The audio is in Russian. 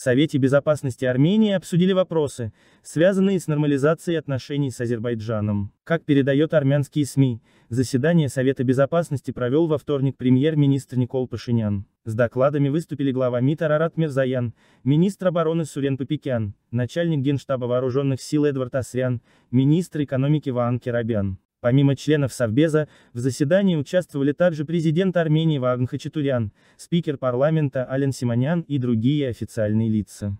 В Совете Безопасности Армении обсудили вопросы, связанные с нормализацией отношений с Азербайджаном. Как передает армянские СМИ, заседание Совета Безопасности провел во вторник премьер-министр Никол Пашинян. С докладами выступили глава МИД Арарат Мирзаян, министр обороны Сурен Попекян, начальник Генштаба Вооруженных сил Эдвард Асрян, министр экономики Ваан Керабян. Помимо членов Совбеза, в заседании участвовали также президент Армении Вагн Хачатурян, спикер парламента Ален Симонян и другие официальные лица.